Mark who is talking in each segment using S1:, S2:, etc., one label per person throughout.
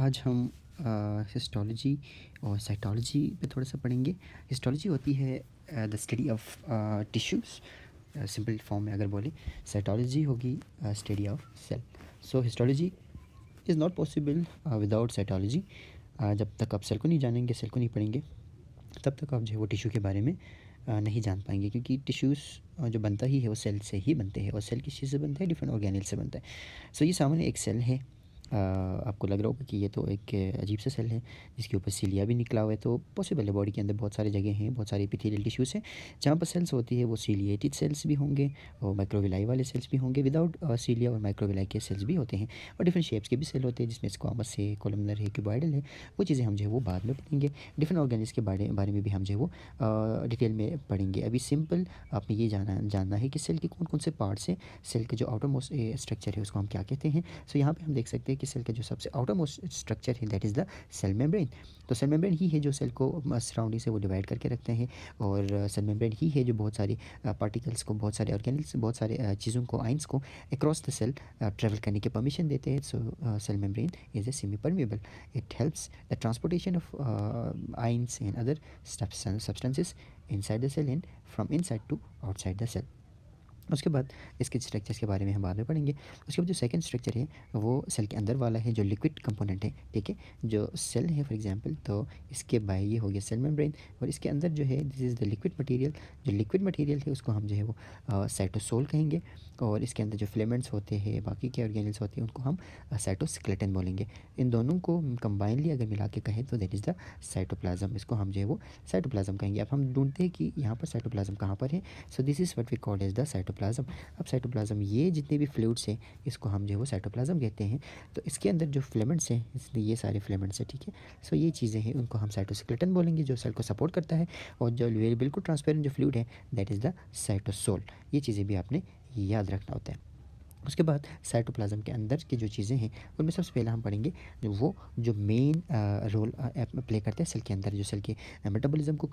S1: आज हम हिस्टोलॉजी और साइटोलॉजी पे थोड़ा सा पढ़ेंगे हिस्टोलॉजी होती है the study of tissues simple form में अगर बोले साइटोलॉजी होगी study of cell so histology is not possible without cytology जब तक आप सेल को नहीं जानेंगे सेल को नहीं पढ़ेंगे तब तक आप जो है वो टिश्यू के बारे में नहीं जान पाएंगे क्योंकि टिश्यूज़ जो बनता ही है वो सेल से ही बनते हैं और सेल किस चीज़ से बनता है डिफरेंट ऑर्गेनिल से बनता है सो so, ये सामान्य एक सेल है आपको लग रहा होगा कि ये तो एक अजीब सा सेल है जिसके ऊपर सीलिया भी निकला हुआ है तो पॉसिबल है बॉडी के अंदर बहुत सारी जगह हैं बहुत सारे पिथीरियल टिश्यूज़ हैं जहाँ पर सेल्स होती है वो सीलिएटेड सेल्स भी होंगे और माइक्रोविलाई वाले सेल्स भी होंगे विदाउट सीलिया और माइक्रोविलाई के सेल्स भी होते हैं और डिफरेंट शेप्स के भी सेल होते हैं जिसमें स्कॉमस है कोलमनर है क्यूबाइडल है वो चीज़ें हम जो है वो बाद में पढ़ेंगे डिफरेंट ऑर्गेनिक्स के बारे बारे में भी हम जो है वो डिटेल में पढ़ेंगे अभी सिंपल आपने ये जाना जानना है कि सेल के कौन कौन से पार्ट्स हैं सेल के जो आउटर मोस्ट स्ट्रक्चर है उसको हम क्या कहते हैं सो यहाँ पर हम देख सकते हैं कि सेल का जो सबसे आउटर मोस्ट स्ट्रक्चर है that is the cell membrane तो सेल मेम्ब्रेन ही है जो सेल को सराउंडिंग से वो डिवाइड करके रखते हैं और सेल मेम्ब्रेन ही है जो बहुत सारे पार्टिकल्स को बहुत सारे ऑर्गेनिक्स बहुत सारे चीज़ों को आइंस को अक्रॉस द सेल ट्रेवल करने की परमिशन देते हैं so cell membrane is a semi permeable it helps the transportation of ions and other substances inside the cell and from inside to outside the cell उसके बाद इसके structures के बारे में हम बाद में पढ़ेंगे उसके बाद जो सेकंड स्ट्रक्चर है वो सेल के अंदर वाला है जो लिक्विड कंपोनेंट है ठीक है जो सेल है फॉर एग्जांपल तो इसके बाय ये हो गया सेल मेम्ब्रेन और इसके अंदर जो है this is the liquid material जो लिक्विड मटेरियल है उसको हम जो है वो साइटोसोल कहेंगे और इसके अंदर जो फिलेमेंट्स होते हैं बाकी के ऑर्गेनल्स होते हैं उनको हम साइटोसिकलेटन बोलेंगे इन दोनों को कंबाइनली अगर मिला के कहें तो दैट इज़ द साइटोप्लाजम इसको हम जो है वो साइटोप्लाजम कहेंगे अब हम ढूंढते हैं कि यहाँ पर साइटोप्लाजम कहाँ पर है so this is what we call is the cyto cytoplasm अब साइटोप्लाज्म ये जितने भी फ्लूड्स हैं इसको हम जो है वो साइटोप्लाज्म कहते हैं तो इसके अंदर जो फ्लेमेंट्स हैं इसलिए ये सारे फ्लेमेंट्स हैं ठीक है सो ये चीज़ें हैं उनको हम साइटोस्केलेटन बोलेंगे जो सेल को सपोर्ट करता है और जो बिल्कुल ट्रांसपेरेंट जो फ्लूड है दैट इज़ द साइटोसोल ये चीज़ें भी आपने याद रखना होता है उसके बाद साइटोप्लाज्म के अंदर की जो चीज़ें हैं उनमें सबसे पहले हम पढ़ेंगे वो जो मेन रोल प्ले करते हैं सेल के अंदर जो सेल के मेटाबॉलिज्म को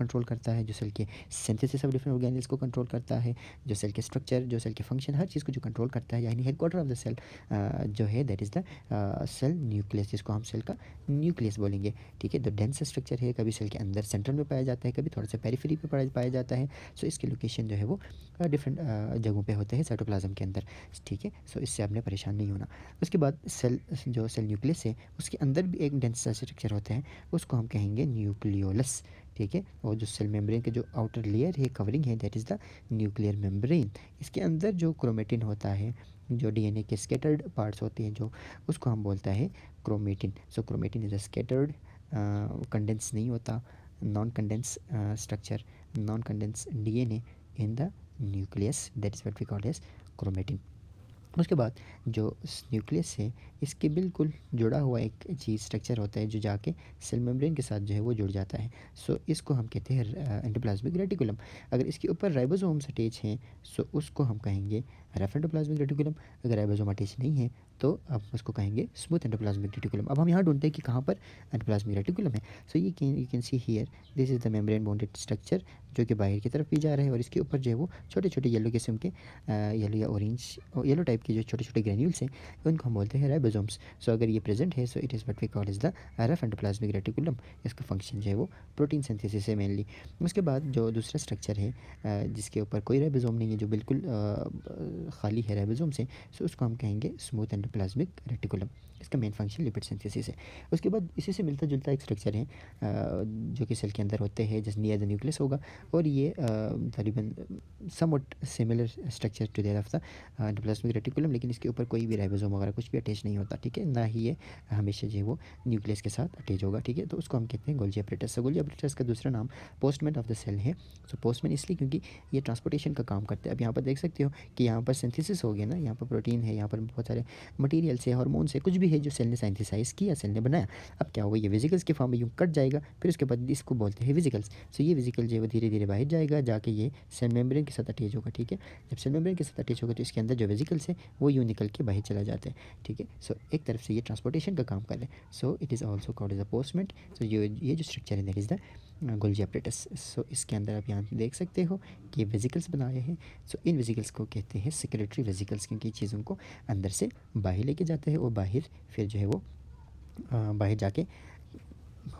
S1: कंट्रोल करता है जो सेल के सिंथेसिस ऑफ डिफरेंट ऑर्गेनिज को कंट्रोल करता है जो सेल के स्ट्रक्चर जो सेल के फंक्शन हर चीज़ को जो कंट्रोल करता है यानी headquarter of the cell जो है that is the cell nucleus जिसको हम सेल का न्यूक्लियस बोलेंगे ठीक है तो डेंस स्ट्रक्चर है कभी सेल के अंदर सेंट्रल में पाया जाता है कभी थोड़ा सा पेरीफेरी पर पाया जाता है सो इसके लोकेशन जो है वो डिफरेंट जगहों पर होते हैं साइटोप्लाज्म सिस्टम के अंदर ठीक है सो इससे आपने परेशान नहीं होना उसके बाद सेल जो सेल न्यूक्लियस है उसके अंदर भी एक डेंस स्ट्रक्चर होता है उसको हम कहेंगे न्यूक्लियोलस ठीक है और जो सेल मेम्ब्रेन के जो आउटर लेयर है कवरिंग है that is the nuclear membrane इसके अंदर जो क्रोमेटिन होता है जो डीएनए के स्केटर्ड पार्ट्स होते हैं जो उसको हम बोलता है chromatin so chromatin is a scattered condense नहीं होता non condense structure non condense DNA in the nucleus that is what we call as chromatin उसके बाद जो न्यूक्लियस है इसके बिल्कुल जुड़ा हुआ एक चीज़ स्ट्रक्चर होता है जो जाके सेल मेम्ब्रेन के साथ जो है वो जुड़ जाता है सो इसको हम कहते हैं एंडोप्लाज्मिक uh, रेटिकुलम अगर इसके ऊपर राइबोसोम्स अटैच हैं सो उसको हम कहेंगे रेफरेंडोप्लाज्मिक रेटिकुलम अगर एबेजोमाटिस नहीं है तो आप उसको कहेंगे स्मूथ एंडोप्लाज्मिक रेटिकुलम अब हम यहाँ ढूंढते हैं कि कहाँ पर एंडोप्लाज्मिक रेटिकुलम है सो ये you can see here this is the membrane bounded structure जो कि बाहर की तरफ भी जा रहा है और इसके ऊपर जो है वो छोटे छोटे येलो किस्म के येलो या ऑरेंज येलो टाइप के जो छोटे छोटे ग्रेन्यूल्स हैं उनको हम बोलते हैं राइबोजोम्स सो अगर ये प्रेजेंट है so it is but we call is the rough endoplasmic reticulum इसका फंक्शन जो है वो प्रोटीन सिंथेसिस है मेनली उसके बाद जो दूसरा स्ट्रक्चर है जिसके ऊपर कोई राइबोजोम नहीं है जो बिल्कुल खाली है रेबोसोम से सो तो उसको हम कहेंगे स्मूथ एंड रेटिकुलम इसका मेन फंक्शन लिपिड सिंथेसिस है उसके बाद इसी से मिलता जुलता एक स्ट्रक्चर है जो कि सेल के अंदर होते हैं जैसे नियर द न्यूक्लियस होगा और ये तकरीबन somewhat similar structure to there of the endoplasmic reticulum लेकिन इसके ऊपर कोई भी राइबोसोम वगैरह कुछ भी अटैच नहीं होता ठीक है ना ही ये हमेशा जो है वो न्यूक्लियस के साथ अटैच होगा ठीक है तो उसको हम कहते हैं Golgi apparatus so Golgi apparatus का दूसरा नाम पोस्टमैन ऑफ द सेल है सो पोस्टमैन इसलिए क्योंकि ये ट्रांसपोर्टेशन का काम करते हैं अब यहाँ पर देख सकते हो कि यहाँ पर पर सिंथेसिस हो गया ना यहाँ पर प्रोटीन है यहाँ पर बहुत सारे मटीरियल से हारमोन से कुछ भी है जो सेल ने साइंथिसाइज किया सेल ने बनाया अब क्या होगा ये विजिकल्स के फॉर्म में यूँ कट जाएगा फिर उसके बाद इसको बोलते हैं विजिकल्स सो ये विजिकल जो है वो धीरे धीरे बाहर जाएगा जाके ये सेल मेम्ब्रेन के साथ अटैच होगा ठीक है जब सेल मेम्ब्रेन के साथ अटैच होगा तो इसके अंदर जो वेजिकल्स है वो यूँ निकल के बाहर चला जाता है ठीक है सो एक तरफ से ये ट्रांसपोर्टेशन का काम कर रहे हैं so it is also called is a postman so ये जो स्ट्रक्चर है that is the Golgi apparatus so इसके अंदर आप यहाँ देख सकते हो कि वेजिकल्स बनाए हैं सो इन वेजिकल्स को कहते हैं सेक्रेटरी वेजिकल्स क्योंकि चीज़ों को अंदर से बाहर लेके जाते हैं और बाहर फिर जो है वो बाहर जाके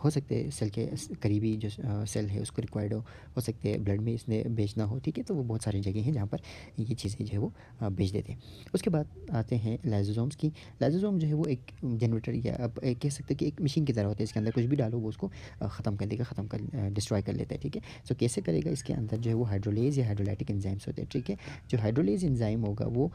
S1: हो सकते हैं सेल के करीबी जो सेल है उसको रिक्वायर्ड हो हो सकते हैं ब्लड में इसने बेचना हो ठीक है तो वो बहुत सारी जगह हैं जहाँ पर ये चीज़ें जो है वो बेच देते हैं उसके बाद आते हैं लाइजोजोम्स की लाइजोजोम जो है वो एक जनरेटर या आप कह सकते हैं कि एक मशीन की तरह होती है इसके अंदर कुछ भी डालो वो उसको ख़त्म कर देगा ख़त्म कर डिस्ट्रॉय कर लेता है ठीक है सो कैसे करेगा इसके अंदर जो है वो हाइड्रोलेज या हाइड्रोलाइटिक इन्जाइम्स होते हैं ठीक है जो हाइड्रोलेज इन्जाइम होगा वो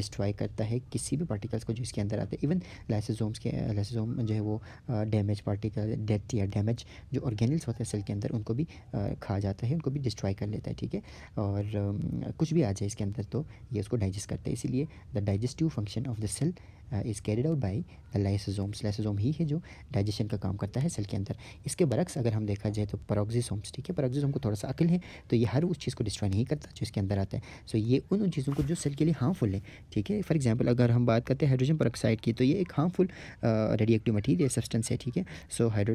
S1: डिस्ट्रॉय करता है किसी भी पार्टिकल्स को जो इसके अंदर आते हैं इवन लाइसोजोम्स के लाइसोजोम जो है वो डैमेज पार्टिकल डेड या डैमेज जो ऑर्गेनिक्स होते हैं सेल के अंदर उनको भी खा जाता है उनको भी डिस्ट्रॉय कर लेता है ठीक है और कुछ भी आ जाए इसके अंदर तो ये उसको डाइजेस्ट करता है इसीलिए the digestive function of the cell is carried out by the lysosomes ही है जो डाइजेशन का काम करता है सेल के अंदर इसके बरक्स अगर हम देखा जाए तो परोक्सीसोम्स ठीक है परोक्सीसोम को थोड़ा सा अकल है तो ये हर उस चीज़ को डिस्ट्रॉय नहीं करता जो इसके अंदर आता है सो ये उन उन चीज़ों को जो सेल के लिए हार्मफुल है ठीक है फॉर एग्जाम्पल अगर हम बात करते हैं हाइड्रोजन परोक्साइड की तो ये एक हार्मफुल रेडिएक्टिव मटीरियल सब्सटेंस है ठीक है सो हाइड्रो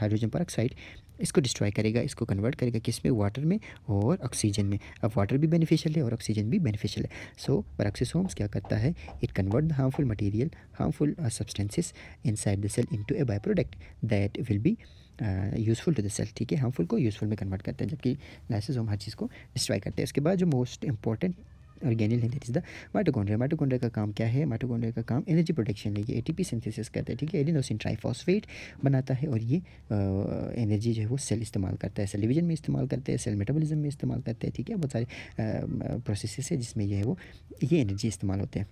S1: हाइड्रोजन परोक्साइड इसको डिस्ट्रॉय करेगा इसको कन्वर्ट करेगा किस में वाटर में और ऑक्सीजन में अब वाटर भी बेनिफिशियल है और ऑक्सीजन भी बेनिफिशियल है सो so, परोक्सीसोम्स क्या करता है it convert the harmful material harmful uh, substances inside the cell into a byproduct that will be useful to the cell ठीक है हार्मफुल को यूज़फुल में कन्वर्ट करते हैं जबकि लाइसोसोम हर चीज़ को डिस्ट्रॉय करते हैं उसके बाद जो मोस्ट इंपॉर्टेंट ऑर्गेनिल है that is the mitochondria mitochondria का काम क्या है माइटोकॉन्ड्रिया का काम एनर्जी प्रोडक्शन है ये एटीपी सिंथेसिस करता है ठीक है एडिनोसिन ट्राइफॉस्फेट बनाता है और ये एनर्जी uh, जो है वो सेल इस्तेमाल करता है सेल डिवीजन में इस्तेमाल करते हैं सेल मेटाबॉलिज्म में इस्तेमाल करते हैं ठीक है बहुत सारे प्रोसेस uh, है जिसमें जो है वो ये एनर्जी इस्तेमाल होते हैं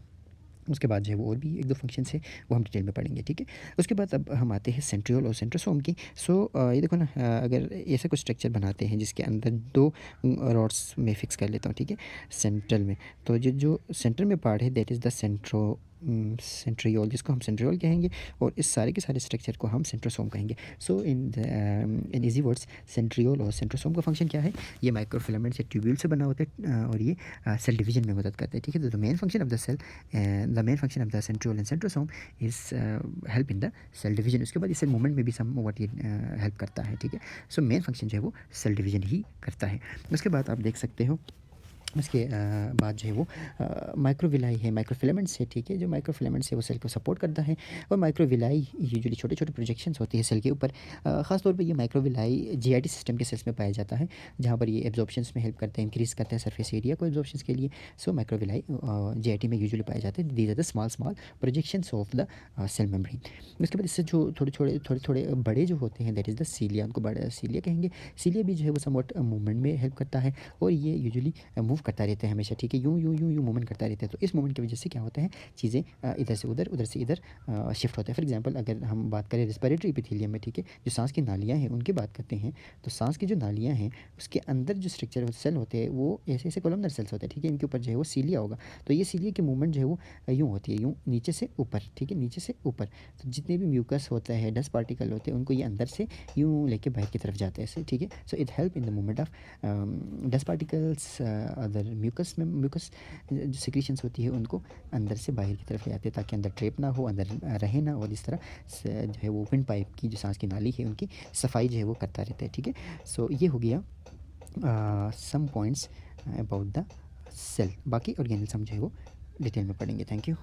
S1: उसके बाद जो है वो और भी एक दो फंक्शन है वो हम डिटेल में पढ़ेंगे ठीक है उसके बाद अब हम आते हैं सेंट्रियोल और सेंट्रोसोम की सो ये देखो ना अगर ऐसा कुछ स्ट्रक्चर बनाते हैं जिसके अंदर दो रॉड्स में फिक्स कर लेता हूँ ठीक है सेंट्रल में तो जो जो सेंटर में पार्ट है that is the centro centriole जिसको हम सेंट्रियोल कहेंगे और इस सारे के सारे स्ट्रक्चर को हम सेंट्रोसोम कहेंगे so in in easy words centriole और सेंट्रोसोम का फंक्शन क्या है ये माइक्रोफिलामेंट से ट्यूब्यूल से बना होता है और ये सेल डिवीजन में मदद करता है ठीक है तो the main function of the cell the main function of the centriole and centrosome is help in the cell division उसके बाद इस मूवमेंट में भी सम वट ये हेल्प करता है ठीक है सो मेन फंक्शन जो है वो सेल डिवीजन ही करता है उसके बाद आप देख सकते हो उसके बाद जो है वो माइक्रोविलाई है माइक्रोफिलामेंट्स है ठीक है जो माइक्रोफिलामेंट्स है वो सेल को सपोर्ट करता है और माइक्रोविलाई यूजली छोटे छोटे प्रोजेक्शंस होती है सेल के ऊपर खासतौर पे ये माइक्रोविलाई जीआईटी सिस्टम के सेल्स में पाया जाता है जहाँ पर ये एब्जॉर्प्शन में हेल्प करते हैं इंक्रीज़ करते हैं सर्फेस एरिया को एब्जॉर्प्शन के लिए सो माइक्रोविलाई जी में यूजली पाया जाता है these are the small small projection of the cell memory उसके बाद इससे जो थोड़े थोड़े थोड़े थोड़े बड़े जो होते हैं दैट इज़ द सीलिया उनको बड़ा सीलिया कहेंगे सीलिया भी जो है वो समवट मूवमेंट में हेल्प करता है और ये यूजली मूव करता रहता है हमेशा ठीक है यूँ यूँ यूँ यूँ मूवमेंट करता रहता है तो इस मूवमेंट की वजह से क्या होता है चीज़ें इधर से उधर उधर से इधर शिफ्ट होता है फॉर एग्जाम्पल अगर हम बात करें रेस्पिरेटरी पिथीलियम में ठीक है जो सांस की नालियाँ हैं उनकी बात करते हैं तो सांस की जो नालियाँ हैं उसके अंदर जो स्ट्रक्चर सेल होते हैं वो ऐसे ऐसे कोलमनर सेल्स होते हैं ठीक है इनके ऊपर जो है वो सीलिया होगा तो ये सीलिया की मूवमेंट जो है वो यूँ होती है यूँ नीचे से ऊपर ठीक है नीचे से ऊपर तो जितने भी म्यूकस होता है डस्ट पार्टिकल होते हैं उनको ये अंदर से यूँ लेके बाहर की तरफ जाते हैं ऐसे ठीक है so it help in the movement of dust particles other mucus में म्यूकस जो सिक्रीशंस होती है उनको अंदर से बाहर की तरफ ले जाते हैं ताकि अंदर ट्रेप ना हो अंदर रहे ना और इस तरह जो है वो विंड पाइप की जो सांस की नाली है उनकी सफाई जो है वो करता रहता है ठीक है सो ये हो गया some points about the cell बाकी ऑर्गेनिज्म जो है वो डिटेल में पढ़ेंगे थैंक यू